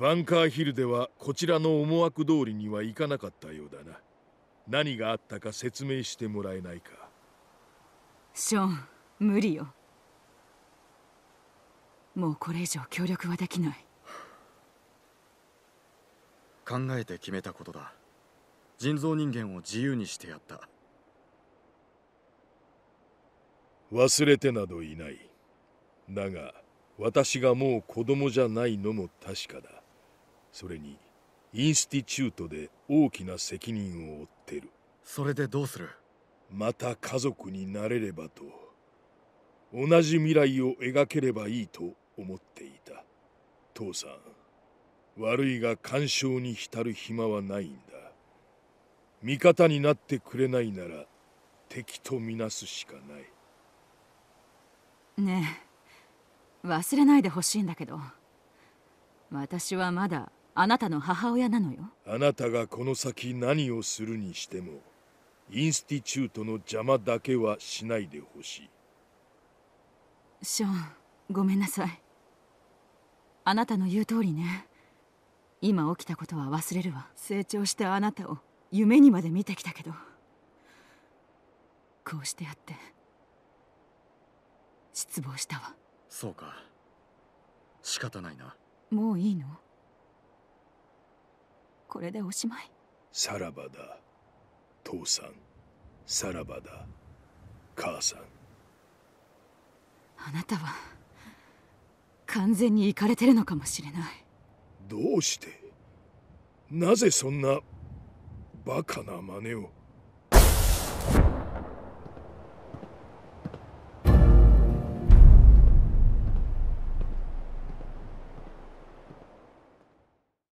バンカーヒルではこちらの思惑通りにはいかなかったようだな何があったか説明してもらえないかショーン無理よもうこれ以上協力はできない考えて決めたことだ人造人間を自由にしてやった忘れてなどいないだが私がもう子供じゃないのも確かだそれにインスティチュートで大きな責任を負ってるそれでどうするまた家族になれればと同じ未来を描ければいいと思っていた父さん悪いが干渉に浸る暇はないんだ味方になってくれないなら敵とみなすしかないねえ忘れないでほしいんだけど私はまだあなたの母親なのよあなたがこの先何をするにしてもインスティチュートの邪魔だけはしないでほしいショーンごめんなさいあなたの言う通りね今起きたことは忘れるわ成長したあなたを夢にまで見てきたけどこうしてやって失望したわそうか仕方ないなもういいのこれでおしまいさらばだ父さんさらばだ母さんあなたは完全に行かれてるのかもしれないどうしてなぜそんなバカな真似を